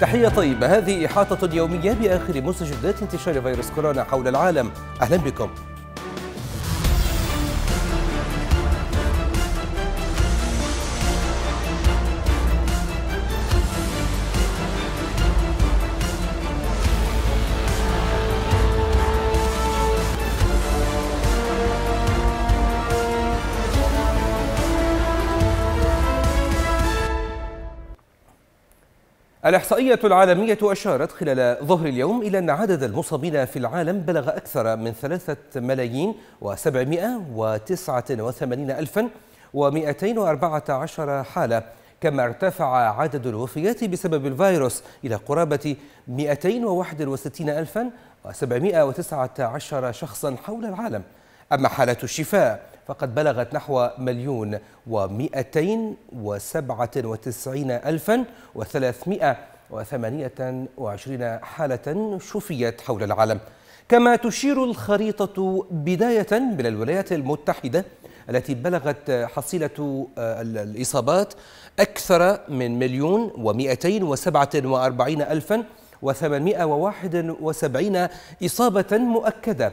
تحية طيبة هذه إحاطة يومية بآخر مستجدات انتشار فيروس كورونا حول العالم أهلا بكم الإحصائية العالمية أشارت خلال ظهر اليوم إلى أن عدد المصابين في العالم بلغ أكثر من ثلاثة ملايين وسبعمائة وتسعة وثمانين ألفا ومائتين وأربعة عشر حالة كما ارتفع عدد الوفيات بسبب الفيروس إلى قرابة وستين الفا وتسعة عشر شخصا حول العالم أما حالات الشفاء فقد بلغت نحو مليون ومئتين وسبعة وتسعين ألفا وثلاثمائة وثمانية وعشرين حالة شفيت حول العالم كما تشير الخريطة بداية من الولايات المتحدة التي بلغت حصيلة الإصابات أكثر من مليون ومئتين وسبعة وأربعين ألفاً وثمانمائة وواحد وسبعين إصابة مؤكدة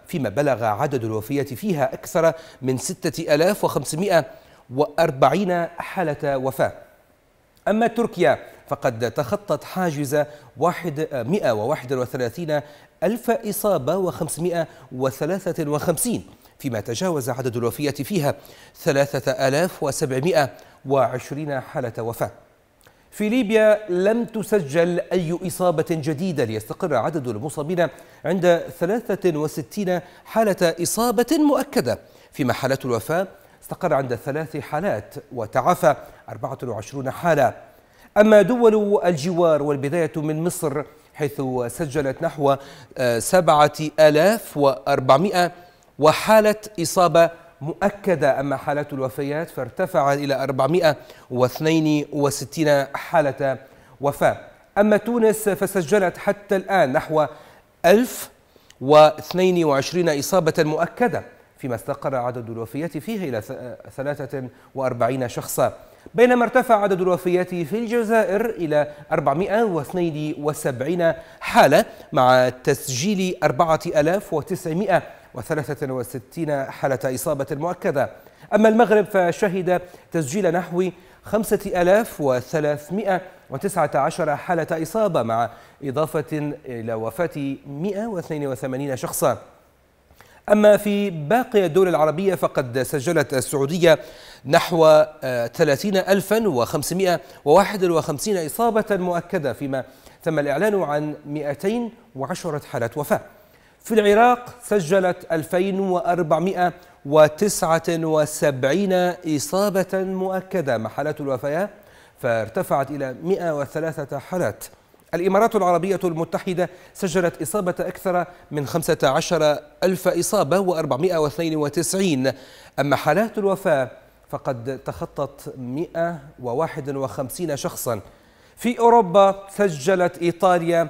فيما بلغ عدد الوفيات فيها أكثر من 6540 حالة وفاة أما تركيا فقد تخطت حاجز 131 ألف إصابة و553 فيما تجاوز عدد الوفيات فيها 3720 حالة وفاة في ليبيا لم تسجل أي إصابة جديدة ليستقر عدد المصابين عند 63 حالة إصابة مؤكدة فيما حالات الوفاة استقر عند ثلاث حالات وتعافى 24 حالة أما دول الجوار والبداية من مصر حيث سجلت نحو 7400 آه، وحالة إصابة مؤكدة أما حالات الوفيات فارتفعت إلى 462 حالة وفاة أما تونس فسجلت حتى الآن نحو 1022 إصابة مؤكدة فيما استقر عدد الوفيات فيها إلى 43 شخصا بينما ارتفع عدد الوفيات في الجزائر إلى 472 حالة مع تسجيل 4900 و63 حالة إصابة مؤكدة أما المغرب فشهد تسجيل نحو 5319 حالة إصابة مع إضافة إلى وفاة 182 شخصاً أما في باقي الدول العربية فقد سجلت السعودية نحو 30551 إصابة مؤكدة فيما تم الإعلان عن 210 حالة وفاة في العراق سجلت 2479 إصابة مؤكدة محالة الوفاة فارتفعت إلى 103 حالات الإمارات العربية المتحدة سجلت إصابة أكثر من 15 ألف إصابة و492 أما حالات الوفاة فقد تخطت 151 شخصا في أوروبا سجلت إيطاليا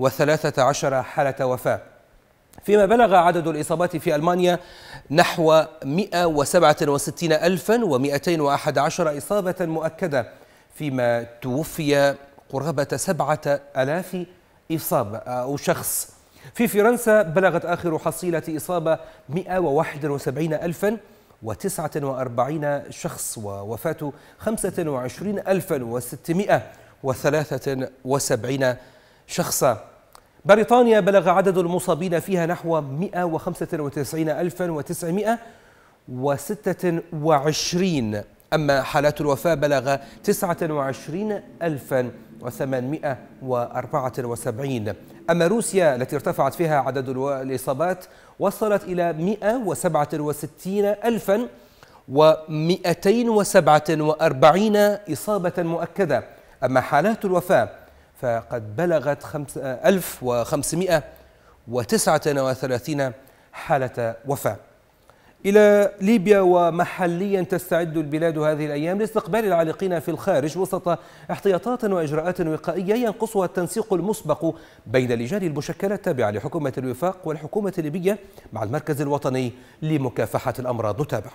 و13 حالة وفاة فيما بلغ عدد الإصابات في ألمانيا نحو 167211 إصابة مؤكدة فيما توفي قرابة 7000 إصابة أو شخص في فرنسا بلغت آخر حصيلة إصابة 171049 شخص ووفاة 25673 شخصا بريطانيا بلغ عدد المصابين فيها نحو 195926 أما حالات الوفاة بلغ 29874 أما روسيا التي ارتفعت فيها عدد الإصابات وصلت إلى 167,247 إصابة مؤكدة أما حالات الوفاة فقد بلغت 1539 آه، حالة وفاة إلى ليبيا ومحليا تستعد البلاد هذه الأيام لاستقبال العالقين في الخارج وسط احتياطات وإجراءات وقائية ينقصها التنسيق المسبق بين اللجان المشكلة التابعة لحكومة الوفاق والحكومة الليبية مع المركز الوطني لمكافحة الأمراض نتابع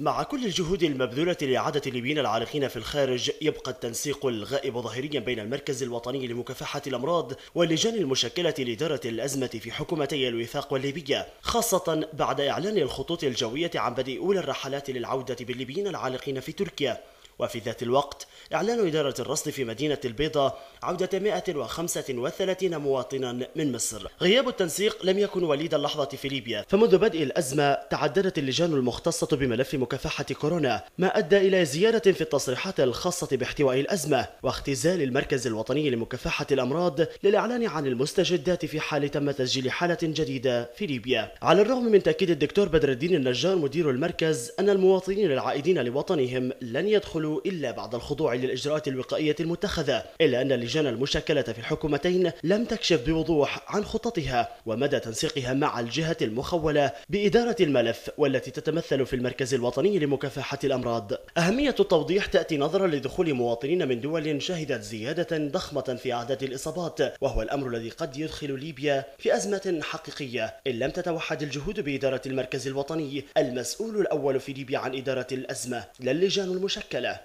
مع كل الجهود المبذولة لإعادة الليبيين العالقين في الخارج يبقى التنسيق الغائب ظاهريا بين المركز الوطني لمكافحة الأمراض واللجان المشكلة لإدارة الأزمة في حكومتي الوثاق والليبية خاصة بعد إعلان الخطوط الجوية عن بدء أولى الرحلات للعودة بالليبيين العالقين في تركيا وفي ذات الوقت إعلان إدارة الرصد في مدينة البيضاء عودة 135 مواطنا من مصر غياب التنسيق لم يكن وليد اللحظة في ليبيا فمنذ بدء الأزمة تعددت اللجان المختصة بملف مكافحة كورونا ما أدى إلى زيادة في التصريحات الخاصة باحتواء الأزمة واختزال المركز الوطني لمكافحة الأمراض للإعلان عن المستجدات في حال تم تسجيل حالة جديدة في ليبيا على الرغم من تأكيد الدكتور بدر الدين النجار مدير المركز أن المواطنين العائدين لوطنهم لن يدخلوا التحول إلا بعد الخضوع للإجراءات الوقائية المتخذة إلا أن اللجان المشكلة في الحكومتين لم تكشف بوضوح عن خططها ومدى تنسيقها مع الجهة المخولة بإدارة الملف والتي تتمثل في المركز الوطني لمكافحة الأمراض أهمية التوضيح تأتي نظرا لدخول مواطنين من دول شهدت زيادة ضخمة في اعداد الإصابات وهو الأمر الذي قد يدخل ليبيا في أزمة حقيقية إن لم تتوحد الجهود بإدارة المركز الوطني المسؤول الأول في ليبيا عن إدارة الأزمة لا اللجان المشكلة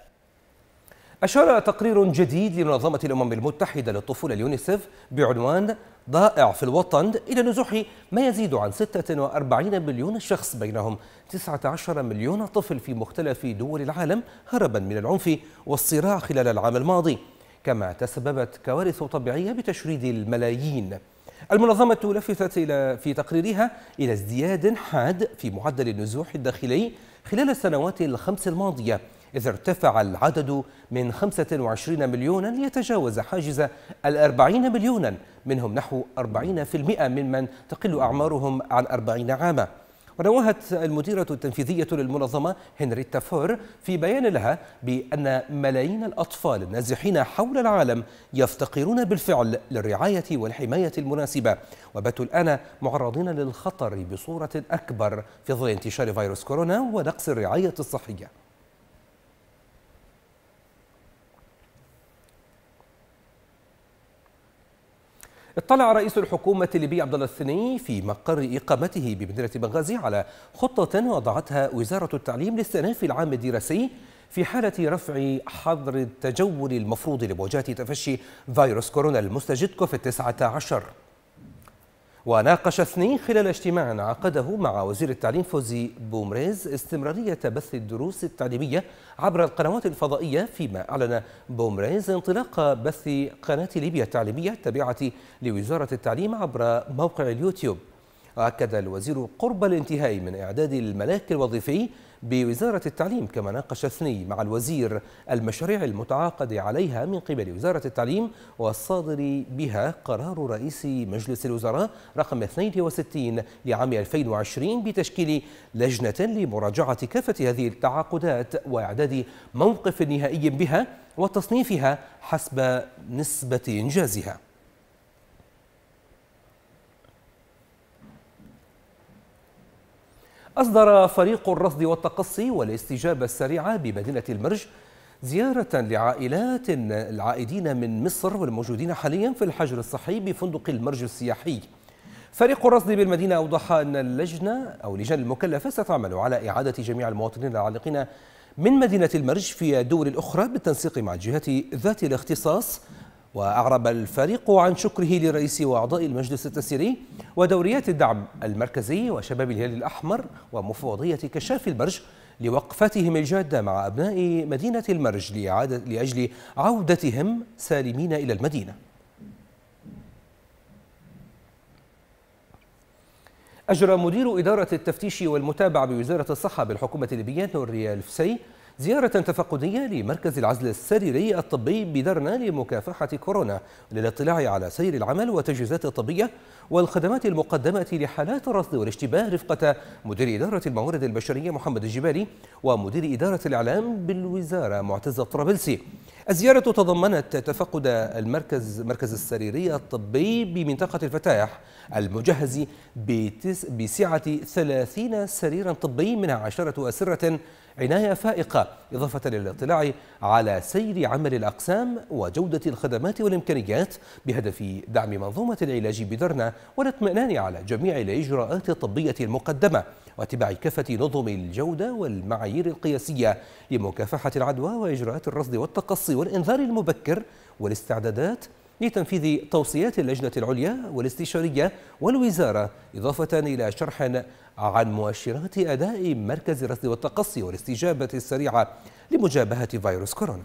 أشار تقرير جديد لمنظمة الأمم المتحدة للطفولة اليونيسف بعنوان ضائع في الوطن إلى نزوح ما يزيد عن 46 مليون شخص بينهم 19 مليون طفل في مختلف دول العالم هربا من العنف والصراع خلال العام الماضي كما تسببت كوارث طبيعية بتشريد الملايين المنظمة لفتت إلى في تقريرها إلى ازدياد حاد في معدل النزوح الداخلي خلال السنوات الخمس الماضية إذ ارتفع العدد من 25 مليونا ليتجاوز حاجز الأربعين مليونا منهم نحو 40% ممن تقل أعمارهم عن 40 عاما ونوهت المديرة التنفيذية للمنظمة هنريتا فور في بيان لها بأن ملايين الأطفال النازحين حول العالم يفتقرون بالفعل للرعاية والحماية المناسبة وباتوا الآن معرضين للخطر بصورة أكبر في ظل انتشار فيروس كورونا ونقص الرعاية الصحية اطلع رئيس الحكومة الليبي عبد الله الثني في مقر إقامته بمدينة بنغازي على خطة وضعتها وزارة التعليم لاستئناف العام الدراسي في حالة رفع حظر التجول المفروض لمواجهة تفشي فيروس كورونا المستجد كوفيد 19 وناقش اثنين خلال اجتماع عقده مع وزير التعليم فوزي بومريز استمرارية بث الدروس التعليمية عبر القنوات الفضائية فيما أعلن بومريز انطلاق بث قناة ليبيا التعليمية التابعة لوزارة التعليم عبر موقع اليوتيوب وأكد الوزير قرب الانتهاء من إعداد الملاك الوظيفي بوزارة التعليم كما ناقش اثني مع الوزير المشاريع المتعاقد عليها من قبل وزارة التعليم والصادر بها قرار رئيس مجلس الوزراء رقم 62 لعام 2020 بتشكيل لجنة لمراجعة كافة هذه التعاقدات وإعداد موقف نهائي بها وتصنيفها حسب نسبة إنجازها أصدر فريق الرصد والتقصي والاستجابة السريعة بمدينة المرج زيارة لعائلات العائدين من مصر والموجودين حاليا في الحجر الصحي بفندق المرج السياحي فريق الرصد بالمدينة أوضح أن اللجنة أو اللجان المكلفة ستعمل على إعادة جميع المواطنين العالقين من مدينة المرج في الدول الأخرى بالتنسيق مع الجهات ذات الاختصاص وأعرب الفريق عن شكره لرئيس وأعضاء المجلس التسييري ودوريات الدعم المركزي وشباب الهلال الأحمر ومفوضية كشاف المرج لوقفتهم الجادة مع أبناء مدينة المرج لإعادة لأجل عودتهم سالمين إلى المدينة أجرى مدير إدارة التفتيش والمتابعة بوزارة الصحة بالحكومة الليبية نور ريال فسي زيارة تفقدية لمركز العزل السريري الطبي بدرنا لمكافحة كورونا للاطلاع على سير العمل والتجهيزات الطبية والخدمات المقدمة لحالات الرصد والاشتباه رفقة مدير إدارة الموارد البشرية محمد الجبالي ومدير إدارة الإعلام بالوزارة معتز الطرابلسي الزيارة تضمنت تفقد المركز مركز السريرية الطبي بمنطقة الفتاح المجهز بسعة 30 سريرا طبي منها عشرة أسرة عناية فائقة إضافة للاطلاع على سير عمل الأقسام وجودة الخدمات والإمكانيات بهدف دعم منظومة العلاج بدرنا والاطمئنان على جميع الإجراءات الطبية المقدمة واتباع كافة نظم الجودة والمعايير القياسية لمكافحة العدوى وإجراءات الرصد والتقصي والإنذار المبكر والاستعدادات لتنفيذ توصيات اللجنة العليا والاستشارية والوزارة إضافة إلى شرح عن مؤشرات أداء مركز الرصد والتقصي والاستجابة السريعة لمجابهة فيروس كورونا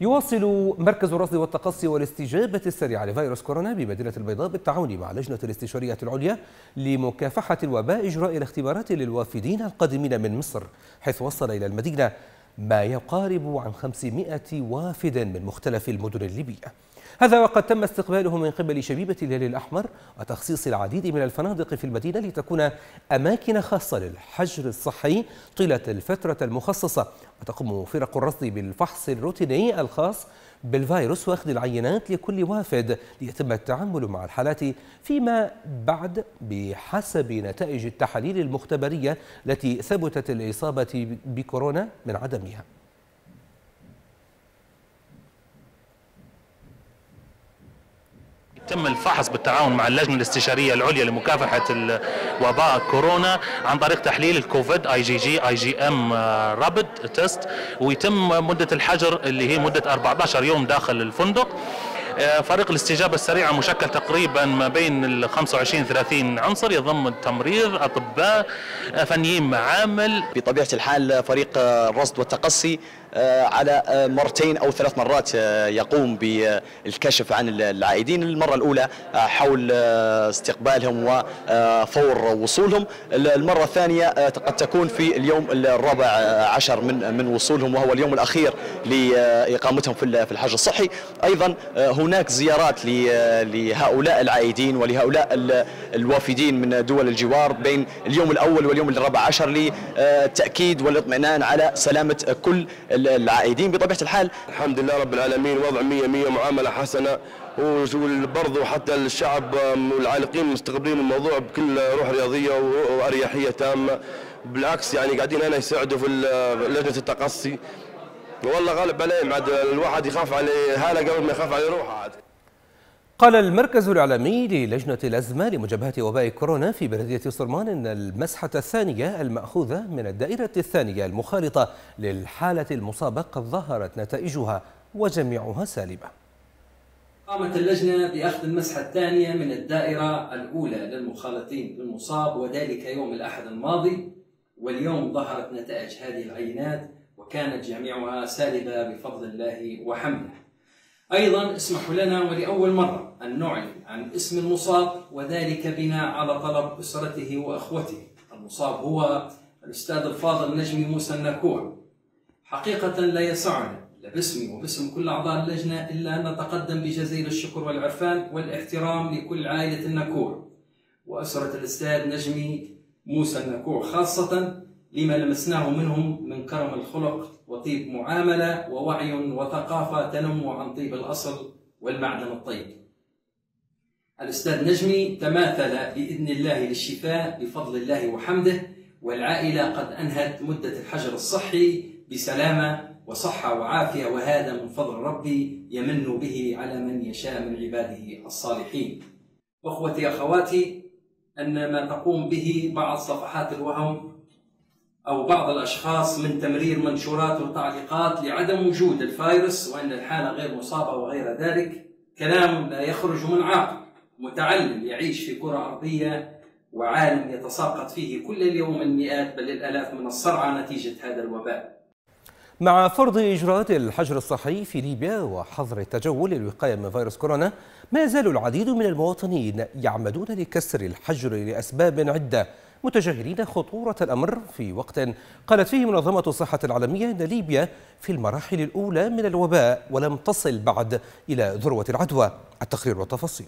يواصل مركز الرصد والتقصي والاستجابة السريعة لفيروس كورونا بمدينة البيضاء بالتعاون مع لجنة الاستشارية العليا لمكافحة الوباء إجراء الاختبارات للوافدين القادمين من مصر حيث وصل إلى المدينة ما يقارب عن 500 وافد من مختلف المدن الليبية هذا وقد تم استقباله من قبل شبيبة الهلال الأحمر وتخصيص العديد من الفنادق في المدينة لتكون أماكن خاصة للحجر الصحي طيلة الفترة المخصصة وتقوم فرق الرصد بالفحص الروتيني الخاص بالفيروس واخذ العينات لكل وافد ليتم التعامل مع الحالات فيما بعد بحسب نتائج التحاليل المختبرية التي ثبتت الإصابة بكورونا من عدمها تم الفحص بالتعاون مع اللجنه الاستشاريه العليا لمكافحه وباء كورونا عن طريق تحليل الكوفيد اي جي جي اي جي ام رابد تيست ويتم مده الحجر اللي هي مده 14 يوم داخل الفندق آه، فريق الاستجابة السريعة مشكل تقريبا ما بين ال 25 30 عنصر يضم التمريض أطباء آه، فنيين معامل بطبيعة الحال فريق آه، الرصد والتقصي آه، على آه، مرتين او ثلاث مرات آه، يقوم بالكشف عن العائدين المره الاولى حول استقبالهم وفور وصولهم المره الثانيه قد تكون في اليوم الرابع عشر من من وصولهم وهو اليوم الاخير لاقامتهم في الحج الصحي ايضا هناك زيارات لهؤلاء العائدين ولهؤلاء الوافدين من دول الجوار بين اليوم الاول واليوم الرابع عشر للتاكيد والاطمئنان على سلامه كل العائدين بطبيعه الحال الحمد لله رب العالمين وضع 100 100 معامله حسنه وبرضه حتى الشعب والعالقين مستقبلين الموضوع بكل روح رياضيه واريحيه تامه بالعكس يعني قاعدين هنا يساعدوا في لجنه التقصي والله غالب عليهم عاد الواحد يخاف على هاله قبل ما يخاف على روحه عاد قال المركز الإعلامي للجنة الأزمة لمجابهة وباء كورونا في بلدية صرمان إن المسحة الثانية المأخوذة من الدائرة الثانية المخالطة للحالة المصابة قد ظهرت نتائجها وجميعها سالبة قامت اللجنة بأخذ المسحة الثانية من الدائرة الأولى للمخالطين المصاب وذلك يوم الأحد الماضي واليوم ظهرت نتائج هذه العينات وكانت جميعها سالبة بفضل الله وحمده أيضا اسمحوا لنا ولأول مرة أن نعلن عن اسم المصاب وذلك بناء على طلب أسرته وأخوته المصاب هو الأستاذ الفاضل نجمي موسى النكوع حقيقة لا يسعنا باسمي وباسم كل أعضاء اللجنة إلا أن نتقدم بجزيل الشكر والعرفان والاحترام لكل عائلة النكوع وأسرة الأستاذ نجمي موسى النكوع خاصة لما لمسناه منهم من كرم الخلق وطيب معاملة ووعي وثقافة تنم عن طيب الأصل والمعدن الطيب الأستاذ نجمي تماثل بإذن الله للشفاء بفضل الله وحمده والعائلة قد أنهت مدة الحجر الصحي بسلامة وصحة وعافية وهذا من فضل ربي يمن به على من يشاء من عباده الصالحين أخوتي أخواتي أن ما تقوم به بعض صفحات الوهم أو بعض الأشخاص من تمرير منشورات وتعليقات لعدم وجود الفيروس وأن الحالة غير مصابة وغير ذلك كلام لا يخرج من عاقل متعلم يعيش في كرة أرضية وعالم يتساقط فيه كل اليوم المئات بل الآلاف من الصرعة نتيجة هذا الوباء مع فرض إجراءات الحجر الصحي في ليبيا وحظر التجول للوقاية من فيروس كورونا ما يزال العديد من المواطنين يعمدون لكسر الحجر لأسباب عدة متجاهلين خطورة الأمر في وقت قالت فيه منظمة الصحة العالمية أن ليبيا في المراحل الأولى من الوباء ولم تصل بعد إلى ذروة العدوى التقرير والتفاصيل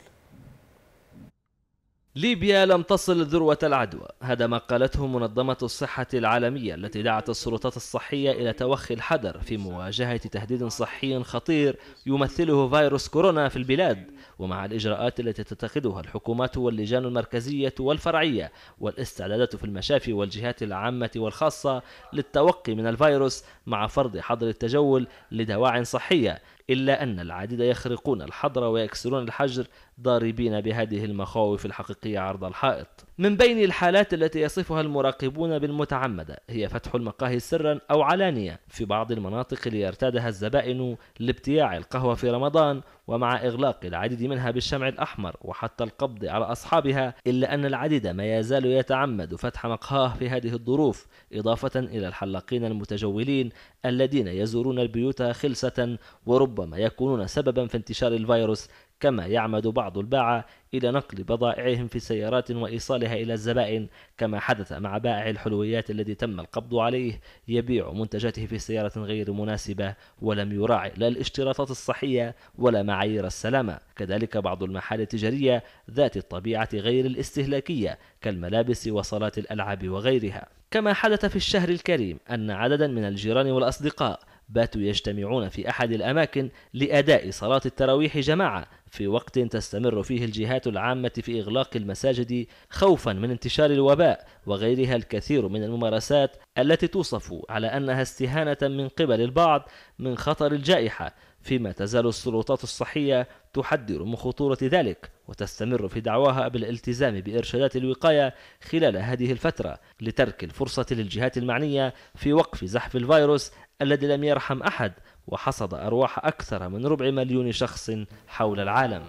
ليبيا لم تصل ذروة العدوى هذا ما قالته منظمة الصحة العالمية التي دعت السلطات الصحية إلى توخي الحذر في مواجهة تهديد صحي خطير يمثله فيروس كورونا في البلاد ومع الإجراءات التي تتخذها الحكومات واللجان المركزية والفرعية والاستعدادات في المشافي والجهات العامة والخاصة للتوقي من الفيروس مع فرض حظر التجول لدواع صحية إلا أن العديد يخرقون الحظر ويكسرون الحجر ضاربين بهذه المخاوف الحقيقية عرض الحائط من بين الحالات التي يصفها المراقبون بالمتعمدة هي فتح المقاهي سرا أو علانية في بعض المناطق ليرتادها الزبائن لابتياع القهوة في رمضان ومع إغلاق العديد منها بالشمع الأحمر وحتى القبض على أصحابها إلا أن العديد ما يزال يتعمد فتح مقهاه في هذه الظروف إضافة إلى الحلاقين المتجولين الذين يزورون البيوت خلسة وربما يكونون سببا في انتشار الفيروس كما يعمد بعض الباعة إلى نقل بضائعهم في سيارات وإيصالها إلى الزبائن كما حدث مع بائع الحلويات الذي تم القبض عليه يبيع منتجاته في سيارة غير مناسبة ولم يراعي لا الاشتراطات الصحية ولا معايير السلامة كذلك بعض المحال التجارية ذات الطبيعة غير الاستهلاكية كالملابس وصالات الألعاب وغيرها كما حدث في الشهر الكريم أن عددا من الجيران والأصدقاء باتوا يجتمعون في أحد الأماكن لأداء صلاة التراويح جماعة في وقت تستمر فيه الجهات العامة في إغلاق المساجد خوفا من انتشار الوباء وغيرها الكثير من الممارسات التي توصف على أنها استهانة من قبل البعض من خطر الجائحة فيما تزال السلطات الصحية تحذر من خطورة ذلك وتستمر في دعواها بالالتزام بإرشادات الوقاية خلال هذه الفترة لترك الفرصة للجهات المعنية في وقف زحف الفيروس الذي لم يرحم أحد وحصد أرواح أكثر من ربع مليون شخص حول العالم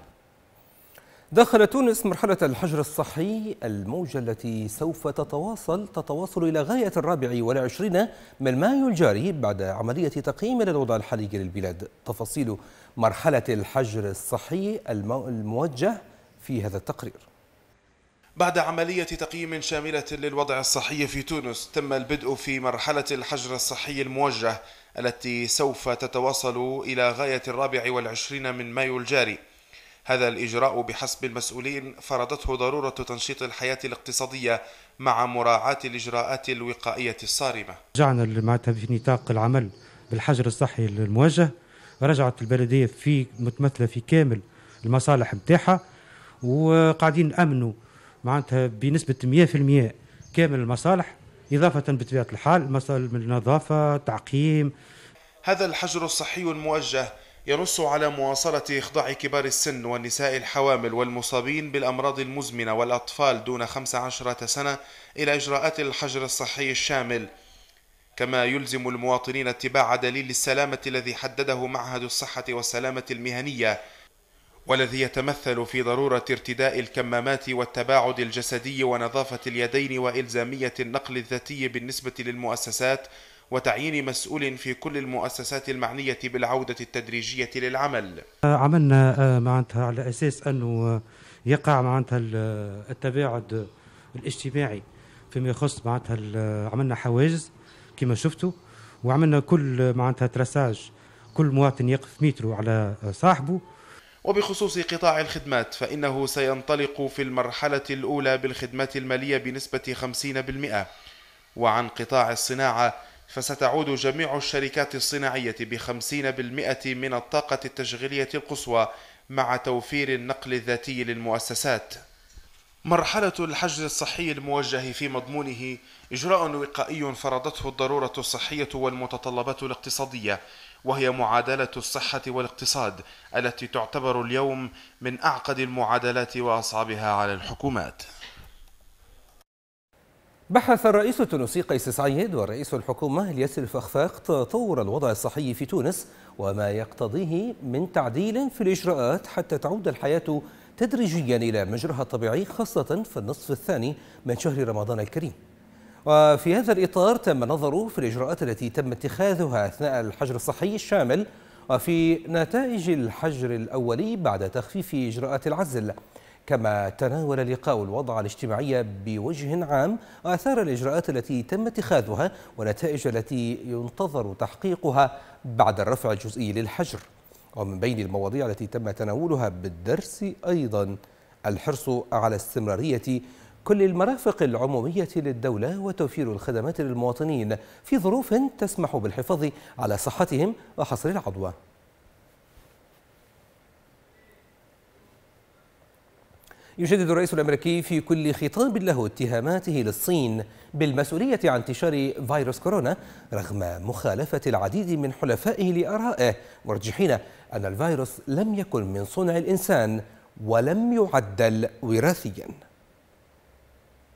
دخل تونس مرحلة الحجر الصحي الموجة التي سوف تتواصل تتواصل إلى غاية الرابع والعشرين من مايو الجاري بعد عملية تقييم للوضع الحالي للبلاد تفاصيل مرحلة الحجر الصحي الموجه في هذا التقرير بعد عملية تقييم شاملة للوضع الصحي في تونس تم البدء في مرحلة الحجر الصحي الموجه التي سوف تتواصل إلى غاية الرابع والعشرين من مايو الجاري هذا الإجراء بحسب المسؤولين فرضته ضرورة تنشيط الحياة الاقتصادية مع مراعاة الإجراءات الوقائية الصارمة رجعنا معناتها في نطاق العمل بالحجر الصحي الموجه رجعت البلدية في متمثلة في كامل المصالح نتاعها وقاعدين نأمنوا معناتها بنسبة 100% كامل المصالح إضافة بطبيعة الحال مصالح النظافة تعقيم هذا الحجر الصحي الموجه ينص على مواصلة إخضاع كبار السن والنساء الحوامل والمصابين بالأمراض المزمنة والأطفال دون 15 سنة إلى إجراءات الحجر الصحي الشامل كما يلزم المواطنين اتباع دليل السلامة الذي حدده معهد الصحة والسلامة المهنية والذي يتمثل في ضرورة ارتداء الكمامات والتباعد الجسدي ونظافة اليدين وإلزامية النقل الذاتي بالنسبة للمؤسسات وتعيين مسؤول في كل المؤسسات المعنية بالعودة التدريجية للعمل عملنا آه، معناتها على أساس أنه يقع معناتها التباعد الاجتماعي فيما يخص معناتها عملنا حواجز كما شفتوا وعملنا كل معناتها ترساج كل مواطن يقف مترو على صاحبه وبخصوص قطاع الخدمات فإنه سينطلق في المرحلة الأولى بالخدمات المالية بنسبة 50% وعن قطاع الصناعة فستعود جميع الشركات الصناعية بخمسين بالمئة من الطاقة التشغيلية القصوى مع توفير النقل الذاتي للمؤسسات مرحلة الحجر الصحي الموجه في مضمونه إجراء وقائي فرضته الضرورة الصحية والمتطلبات الاقتصادية وهي معادلة الصحة والاقتصاد التي تعتبر اليوم من أعقد المعادلات وأصعبها على الحكومات بحث الرئيس التونسي قيس سعيد ورئيس الحكومة الياس الفخفاخ تطور الوضع الصحي في تونس وما يقتضيه من تعديل في الإجراءات حتى تعود الحياة تدريجيا إلى مجرها الطبيعي خاصة في النصف الثاني من شهر رمضان الكريم وفي هذا الإطار تم النظر في الإجراءات التي تم اتخاذها أثناء الحجر الصحي الشامل وفي نتائج الحجر الأولي بعد تخفيف إجراءات العزل كما تناول اللقاء الوضع الاجتماعي بوجه عام وآثار الإجراءات التي تم اتخاذها والنتائج التي ينتظر تحقيقها بعد الرفع الجزئي للحجر ومن بين المواضيع التي تم تناولها بالدرس أيضا الحرص على استمرارية كل المرافق العمومية للدولة وتوفير الخدمات للمواطنين في ظروف تسمح بالحفاظ على صحتهم وحصر العضوة يشدد الرئيس الأمريكي في كل خطاب له اتهاماته للصين بالمسؤولية عن انتشار فيروس كورونا رغم مخالفة العديد من حلفائه لآرائه مرجحين أن الفيروس لم يكن من صنع الإنسان ولم يعدل وراثياً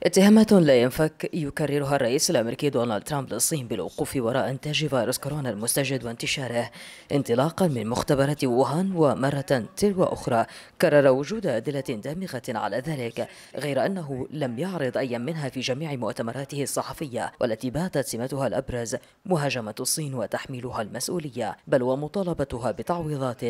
اتهامات لا ينفك يكررها الرئيس الأمريكي دونالد ترامب للصين بالوقوف وراء إنتاج فيروس كورونا المستجد وانتشاره انطلاقا من مختبرات ووهان ومرة تلو أخرى كرر وجود أدلة دامغة على ذلك غير أنه لم يعرض أي منها في جميع مؤتمراته الصحفية والتي باتت سمتها الأبرز مهاجمة الصين وتحميلها المسؤولية بل ومطالبتها بتعويضات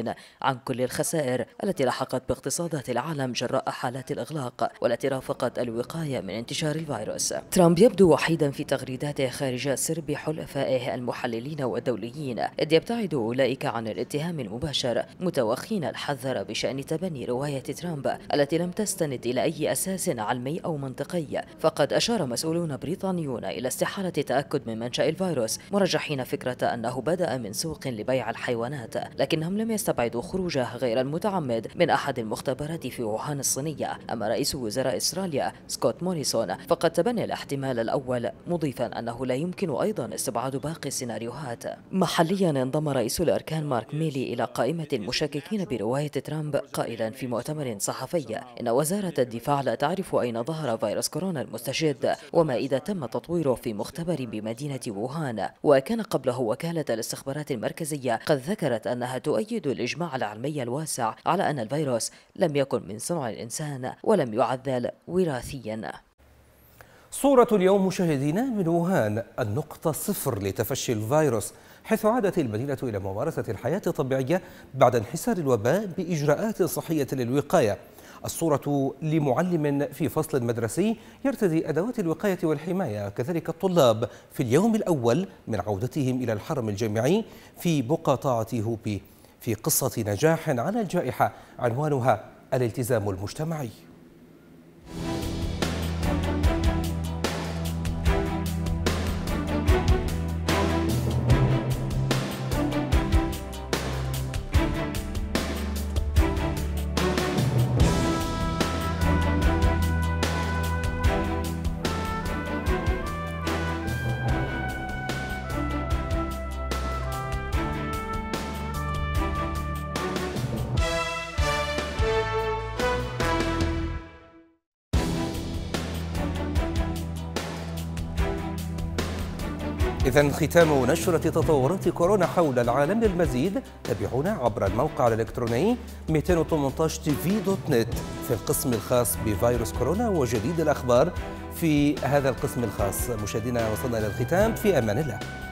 عن كل الخسائر التي لحقت باقتصادات العالم جراء حالات الإغلاق والتي رافقت الوقاية من انتشار الفيروس ترامب يبدو وحيدا في تغريداته خارج سرب حلفائه المحللين والدوليين إذ يبتعد أولئك عن الاتهام المباشر متوخين الحذر بشأن تبني رواية ترامب التي لم تستند إلى أي أساس علمي أو منطقي فقد أشار مسؤولون بريطانيون إلى استحالة تأكد من منشأ الفيروس مرجحين فكرة أنه بدأ من سوق لبيع الحيوانات لكنهم لم يستبعدوا خروجه غير المتعمد من أحد المختبرات في ووهان الصينية أما رئيس وزراء إسرائيل سكوت موريس موريسون فقد تبنى الاحتمال الأول مضيفا أنه لا يمكن أيضا استبعاد باقي السيناريوهات محليا انضم رئيس الأركان مارك ميلي إلى قائمة المشككين برواية ترامب قائلا في مؤتمر صحفي إن وزارة الدفاع لا تعرف أين ظهر فيروس كورونا المستجد وما إذا تم تطويره في مختبر بمدينة ووهان وكان قبله وكالة الاستخبارات المركزية قد ذكرت أنها تؤيد الإجماع العلمي الواسع على أن الفيروس لم يكن من صنع الإنسان ولم يعذل وراثيا صورة اليوم مشاهدينا من ووهان النقطة صفر لتفشي الفيروس حيث عادت المدينة إلى ممارسة الحياة الطبيعية بعد انحسار الوباء بإجراءات صحية للوقاية الصورة لمعلم في فصل مدرسي يرتدي أدوات الوقاية والحماية كذلك الطلاب في اليوم الأول من عودتهم إلى الحرم الجامعي في مقاطعة هوبي في قصة نجاح على الجائحة عنوانها الالتزام المجتمعي إذا ختام نشرة تطورات كورونا حول العالم للمزيد تابعونا عبر الموقع الإلكتروني 218 تي دوت نت في القسم الخاص بفيروس كورونا وجديد الأخبار في هذا القسم الخاص مشاهدينا وصلنا إلى الختام في أمان الله